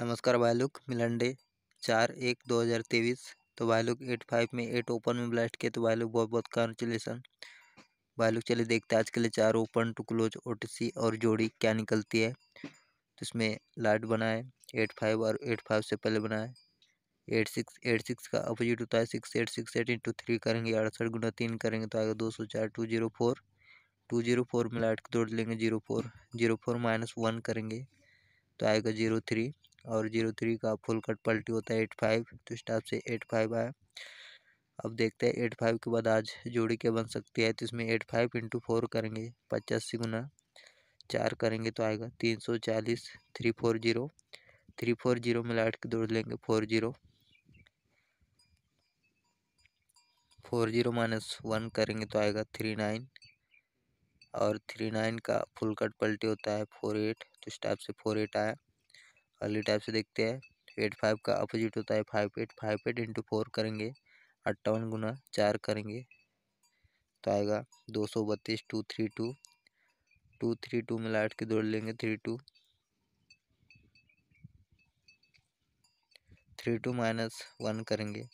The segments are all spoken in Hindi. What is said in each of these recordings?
नमस्कार भाई मिलंडे चार एक दो हज़ार तेईस तो भाई लोग एट फाइव में एट ओपन में ब्लास्ट किया तो भाई लोग बहुत बहुत कॉन्चुलेसन भाई लोग चलिए देखते हैं आज के लिए चार ओपन टू क्लोज ओ और जोड़ी क्या निकलती है तो इसमें लाइट बनाए एट फाइव और एट फाइव से पहले बनाए एट सिक्स एट सिक्स का अपोजिट होता है six eight six eight into three करेंगे अड़सठ गुना तीन करेंगे तो आएगा दो सौ चार two zero four two zero four में लाइट दौड़ तोड़ लेंगे zero four zero four minus one करेंगे तो आएगा जीरो थ्री और जीरो थ्री का फुल कट पल्टी होता है एट फाइव तो टाइप से एट फाइव आया अब देखते हैं एट फाइव के बाद आज जोड़ी क्या बन सकती है तो इसमें एट फाइव इंटू फोर करेंगे पचासी गुना चार करेंगे तो आएगा तीन सौ चालीस three four zero three four zero में लाइट के दौड़ लेंगे four zero four zero minus one करेंगे तो आएगा थ्री नाइन और थ्री नाइन का फुल कट पल्टी होता है फोर एट तो टाइप से फोर एट आया अर्ली टाइप से देखते हैं एट फाइव का अपोजिट होता है five eight five eight into four करेंगे अट्ठावन गुना चार करेंगे तो आएगा दो सौ बत्तीस two three two two three two में लाइट के दौड़ लेंगे three two three two minus one करेंगे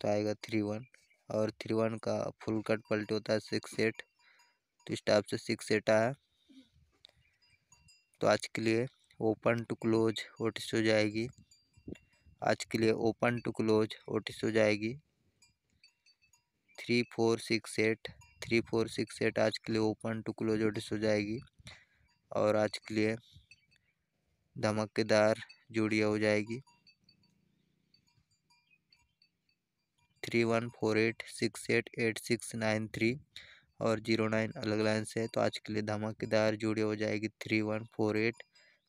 तो आएगा थ्री वन और थ्री वन का फुल कट पलट होता है सिक्स एट तो इस टाइप से सिक्स एट आया तो आज के लिए ओपन टू क्लोज ओटिस हो जाएगी आज के लिए ओपन टू क्लोज ओटिस हो जाएगी three four six eight three four six eight आज के लिए ओपन टू क्लोज ओटिस हो जाएगी और आज के लिए धमाकेदार जोड़िया हो जाएगी three one four eight six eight eight six nine three और जीरो नाइन अलग लाइन से है तो आज के लिए धमाकेदार जोड़िया हो जाएगी three one four eight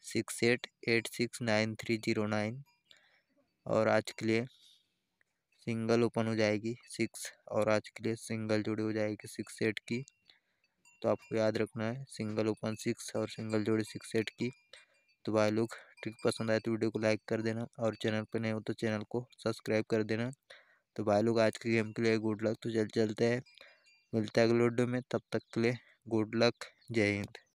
six eight eight six nine three zero nine और आज के लिए सिंगल ओपन हो जाएगी सिक्स और आज के लिए सिंगल जोड़ी हो जाएगी सिक्स एट की तो आपको याद रखना है सिंगल ओपन सिक्स और सिंगल जोड़ी सिक्स एट की तो भाई लोग ट्रिक पसंद आए तो वीडियो को लाइक कर देना और चैनल पर नहीं हो तो चैनल को सब्सक्राइब कर देना तो भाई लोग आज के गेम के लिए गुड लक तो चल चलते हैं मिलते है अगले वीडियो में तब तक के लिए गुड लक जय हिंद